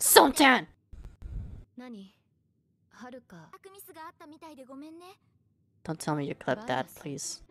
Somtan! do Don't tell me you clipped that, please.